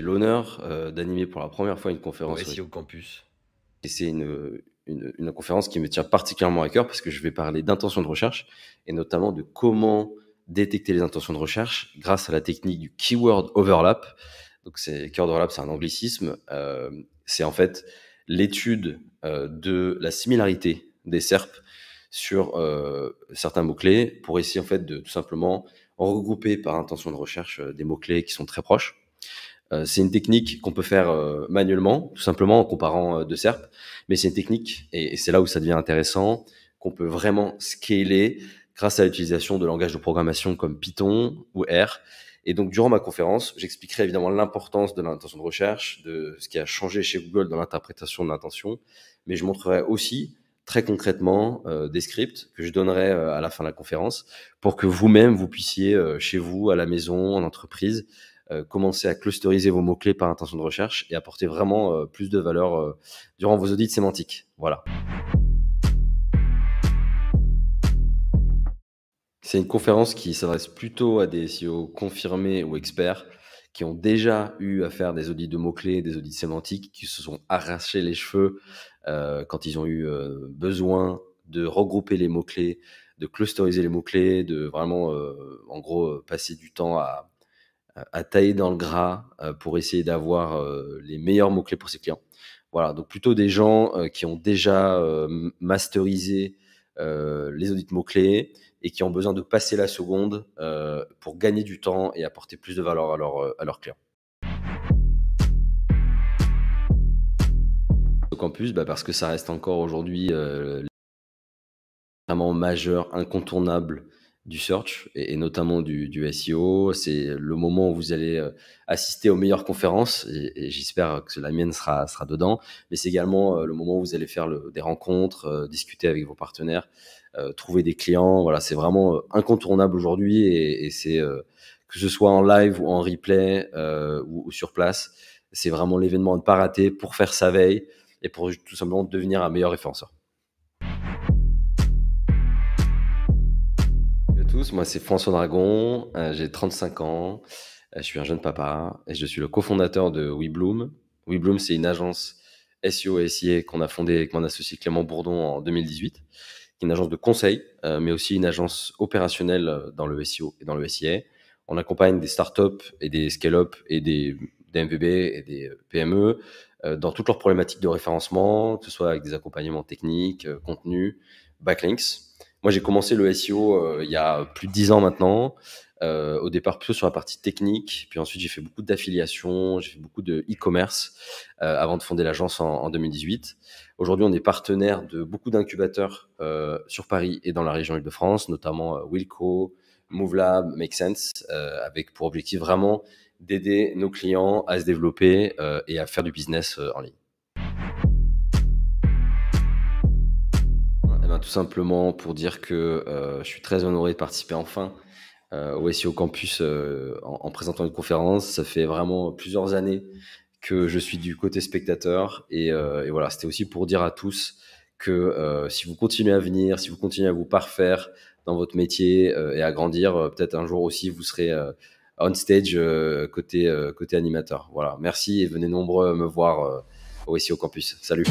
l'honneur euh, d'animer pour la première fois une conférence. Ici au campus. Et c'est une, une, conférence qui me tient particulièrement à cœur parce que je vais parler d'intentions de recherche et notamment de comment détecter les intentions de recherche grâce à la technique du keyword overlap. Donc, c'est keyword overlap, c'est un anglicisme. Euh, c'est en fait l'étude euh, de la similarité des SERP sur certains mots-clés pour essayer en fait de tout simplement regrouper par intention de recherche des mots-clés qui sont très proches. Euh, c'est une technique qu'on peut faire euh, manuellement, tout simplement en comparant euh, deux SERP, mais c'est une technique, et, c'est là où ça devient intéressant, qu'on peut vraiment scaler grâce à l'utilisation de langages de programmation comme Python ou R. Et donc, durant ma conférence, j'expliquerai évidemment l'importance de l'intention de recherche, de ce qui a changé chez Google dans l'interprétation de l'intention, mais je montrerai aussi très concrètement des scripts que je donnerai à la fin de la conférence pour que vous-même, vous puissiez, chez vous, à la maison, en entreprise, euh, commencer à clusteriser vos mots-clés par intention de recherche et apporter vraiment euh, plus de valeur euh, durant vos audits sémantiques. Voilà. C'est une conférence qui s'adresse plutôt à des SEO confirmés ou experts qui ont déjà eu à faire des audits de mots-clés, des audits sémantiques, qui se sont arrachés les cheveux quand ils ont eu besoin de regrouper les mots-clés, de clusteriser les mots-clés, de vraiment, en gros, passer du temps à, à tailler dans le gras euh, pour essayer d'avoir euh, les meilleurs mots-clés pour ses clients. Voilà, donc plutôt des gens euh, qui ont déjà masterisé les audits mots-clés et qui ont besoin de passer la seconde pour gagner du temps et apporter plus de valeur à, à leurs clients. Au campus, bah, parce que ça reste encore aujourd'hui vraiment majeur, incontournable du search et, notamment du, du SEO. C'est le moment où vous allez euh, assister aux meilleures conférences et, j'espère que la mienne sera, sera dedans. Mais c'est également euh, le moment où vous allez faire des rencontres, euh, discuter avec vos partenaires, trouver des clients. Voilà, c'est vraiment incontournable aujourd'hui et, c'est que ce soit en live ou en replay ou, ou, sur place, c'est vraiment l'événement à ne pas rater pour faire sa veille et pour tout simplement devenir un meilleur référenceur. Moi, c'est François Dragon. Euh, j'ai 35 ans. Euh, je suis un jeune papa et je suis le cofondateur de WeBloom. WeBloom, c'est une agence SEO et SIA qu'on a fondée avec mon associé Clément Bourdon en 2018. Une agence de conseil, euh, mais aussi une agence opérationnelle dans le SEO et dans le SIA. On accompagne des startups et des scale-up et des, des, MVB et des PME dans toutes leurs problématiques de référencement, que ce soit avec des accompagnements techniques, contenus, backlinks moi, j'ai commencé le SEO euh, il y a plus de 10 ans maintenant. Euh, au départ plutôt sur la partie technique, puis ensuite j'ai fait beaucoup d'affiliations, j'ai fait beaucoup de e-commerce euh, avant de fonder l'agence en, 2018. Aujourd'hui, on est partenaire de beaucoup d'incubateurs sur Paris et dans la région Île-de-France, notamment Wilco, MoveLab, Make Sense, avec pour objectif vraiment d'aider nos clients à se développer et à faire du business en ligne. Hein, tout simplement pour dire que euh, je suis très honoré de participer enfin euh, au SEO Campus euh, en, présentant une conférence. Ça fait vraiment plusieurs années que je suis du côté spectateur. Et, voilà, c'était aussi pour dire à tous que si vous continuez à venir, si vous continuez à vous parfaire dans votre métier et à grandir, peut-être un jour aussi vous serez on stage côté, côté animateur. Voilà, merci et venez nombreux me voir au SEO Campus. Salut.